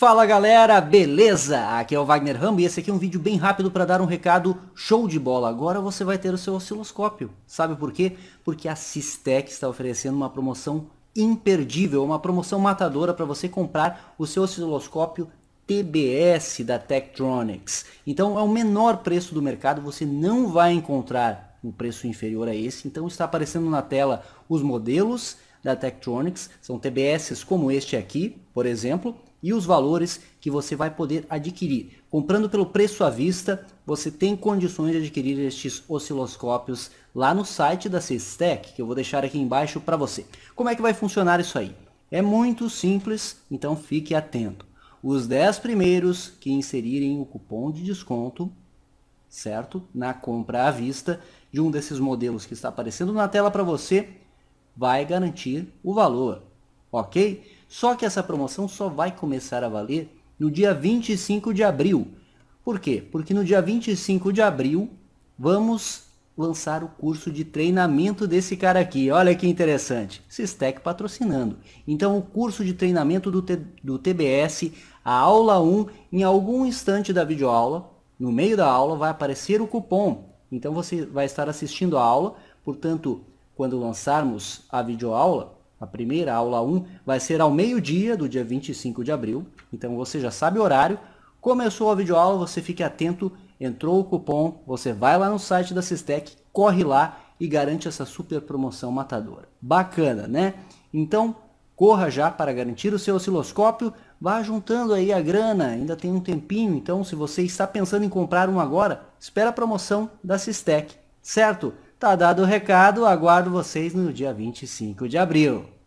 Fala galera, beleza? Aqui é o Wagner Rambo e esse aqui é um vídeo bem rápido para dar um recado show de bola. Agora você vai ter o seu osciloscópio. Sabe por quê? Porque a Sistec está oferecendo uma promoção imperdível, uma promoção matadora para você comprar o seu osciloscópio TBS da Tektronix. Então é o menor preço do mercado, você não vai encontrar um preço inferior a esse. Então está aparecendo na tela os modelos da Tektronix, são TBSs como este aqui, por exemplo, e os valores que você vai poder adquirir. Comprando pelo preço à vista, você tem condições de adquirir estes osciloscópios lá no site da Cestec que eu vou deixar aqui embaixo para você. Como é que vai funcionar isso aí? É muito simples, então fique atento. Os 10 primeiros que inserirem o cupom de desconto, certo? Na compra à vista de um desses modelos que está aparecendo na tela para você, vai garantir o valor, ok? Só que essa promoção só vai começar a valer no dia 25 de abril. Por quê? Porque no dia 25 de abril vamos lançar o curso de treinamento desse cara aqui. Olha que interessante. Sistec patrocinando. Então, o curso de treinamento do, T do TBS, a aula 1, em algum instante da videoaula, no meio da aula, vai aparecer o cupom. Então, você vai estar assistindo a aula. Portanto, quando lançarmos a videoaula, a primeira, aula 1, vai ser ao meio-dia do dia 25 de abril. Então você já sabe o horário. Começou a videoaula, você fique atento. Entrou o cupom, você vai lá no site da Cistec, corre lá e garante essa super promoção matadora. Bacana, né? Então, corra já para garantir o seu osciloscópio. Vá juntando aí a grana, ainda tem um tempinho. Então, se você está pensando em comprar um agora, espera a promoção da Cistec, certo? Tá dado o recado, aguardo vocês no dia 25 de abril.